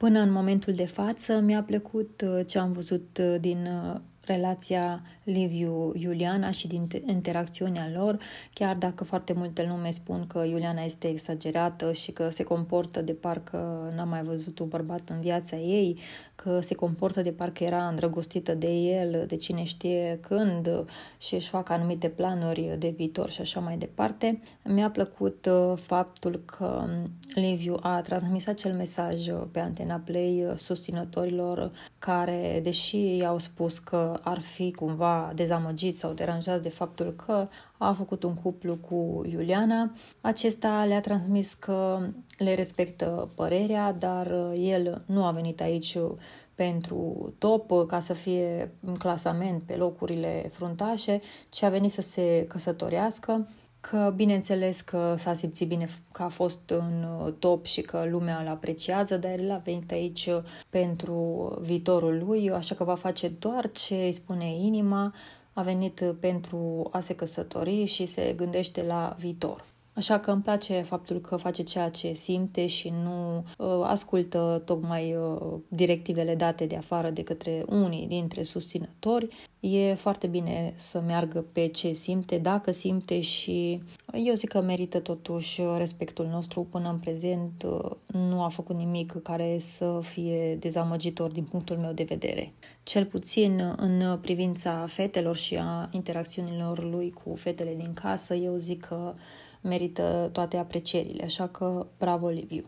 Până în momentul de față mi-a plăcut uh, ce am văzut uh, din uh, relația Liviu-Iuliana și din interacțiunea lor, chiar dacă foarte multe lume spun că Iuliana este exagerată și că se comportă de parcă n-a mai văzut un bărbat în viața ei, că se comportă de parcă era îndrăgostită de el, de cine știe când și își fac anumite planuri de viitor și așa mai departe. Mi-a plăcut uh, faptul că Liviu a transmis acel mesaj pe Antena Play uh, susținătorilor care, deși i-au spus că ar fi cumva dezamăgit sau deranjat de faptul că a făcut un cuplu cu Iuliana. Acesta le-a transmis că le respectă părerea, dar uh, el nu a venit aici uh, pentru top, uh, ca să fie în clasament pe locurile fruntașe, ci a venit să se căsătorească că bineînțeles că s-a simțit bine că a fost în uh, top și că lumea îl apreciază, dar el a venit aici uh, pentru viitorul lui, așa că va face doar ce îi spune inima, a venit uh, pentru a se căsători și se gândește la viitor. Așa că îmi place faptul că face ceea ce simte și nu uh, ascultă tocmai uh, directivele date de afară de către unii dintre susținători. E foarte bine să meargă pe ce simte, dacă simte și eu zic că merită totuși respectul nostru până în prezent. Uh, nu a făcut nimic care să fie dezamăgitor din punctul meu de vedere. Cel puțin în privința fetelor și a interacțiunilor lui cu fetele din casă, eu zic că merită toate aprecierile, așa că bravo Liviu!